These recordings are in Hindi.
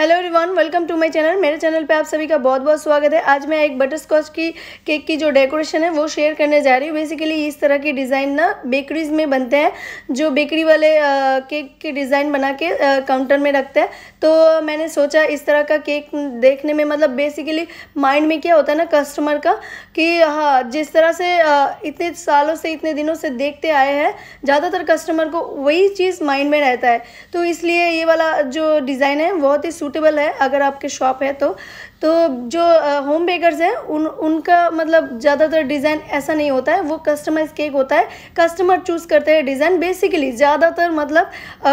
hello everyone welcome to my channel मेरे चैनल पे आप सभी का बहुत बहुत स्वागत है आज मैं एक बटरस्कॉच की केक की जो डेकोरेशन है वो शेयर करने जा रही हूँ बेसिकली इस तरह की डिज़ाइन ना बेकरीज में बनते हैं जो बेकरी वाले आ, केक के डिज़ाइन बना के आ, काउंटर में रखते हैं तो मैंने सोचा इस तरह का केक देखने में मतलब बेसिकली माइंड में क्या होता है ना कस्टमर का कि हाँ जिस तरह से आ, इतने सालों से इतने दिनों से देखते आए हैं ज़्यादातर कस्टमर को वही चीज़ माइंड में रहता है तो इसलिए ये वाला जो डिज़ाइन है बहुत ही सूटेबल है अगर आपके शॉप है तो तो जो होम बेकर्स हैं उन उनका मतलब ज़्यादातर डिज़ाइन ऐसा नहीं होता है वो कस्टमाइज केक होता है कस्टमर चूज़ करते हैं डिज़ाइन बेसिकली ज़्यादातर मतलब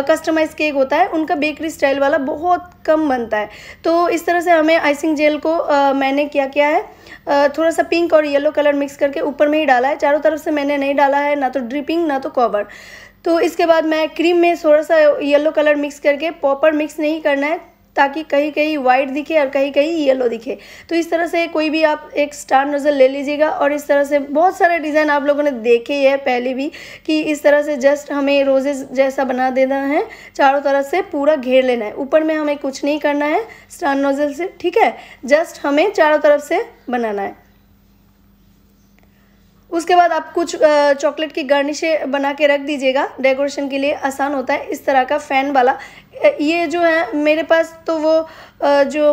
कस्टमाइज केक होता है उनका बेकरी स्टाइल वाला बहुत कम बनता है तो इस तरह से हमें आइसिंग जेल को आ, मैंने क्या किया है थोड़ा सा पिंक और येलो कलर मिक्स करके ऊपर में ही डाला है चारों तरफ से मैंने नहीं डाला है ना तो ड्रिपिंग ना तो कवर तो इसके बाद मैं क्रीम में थोड़ा सा येलो कलर मिक्स करके पॉपर मिक्स नहीं करना है ताकि कहीं कहीं वाइट दिखे और कहीं कहीं येलो दिखे तो इस तरह से कोई भी आप एक स्टार नोजल ले लीजिएगा और इस तरह से बहुत सारे डिज़ाइन आप लोगों ने देखे ही है पहले भी कि इस तरह से जस्ट हमें रोजेज जैसा बना देना है चारों तरफ से पूरा घेर लेना है ऊपर में हमें कुछ नहीं करना है स्टार नोजल से ठीक है जस्ट हमें चारों तरफ से बनाना है उसके बाद आप कुछ चॉकलेट की गार्निशें बना के रख दीजिएगा डेकोरेशन के लिए आसान होता है इस तरह का फ़ैन वाला ये जो है मेरे पास तो वो जो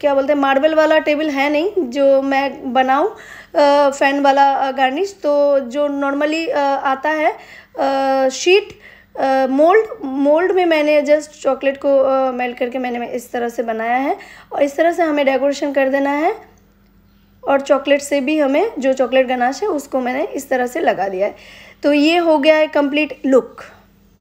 क्या बोलते हैं मार्बल वाला टेबल है नहीं जो मैं बनाऊँ फैन वाला गार्निश तो जो नॉर्मली आता है शीट मोल्ड uh, मोल्ड में मैंने जस्ट चॉकलेट को uh, मेल्ट करके मैंने इस तरह से बनाया है और इस तरह से हमें डेकोरेशन कर देना है और चॉकलेट से भी हमें जो चॉकलेट गनाश है उसको मैंने इस तरह से लगा दिया है तो ये हो गया है कंप्लीट लुक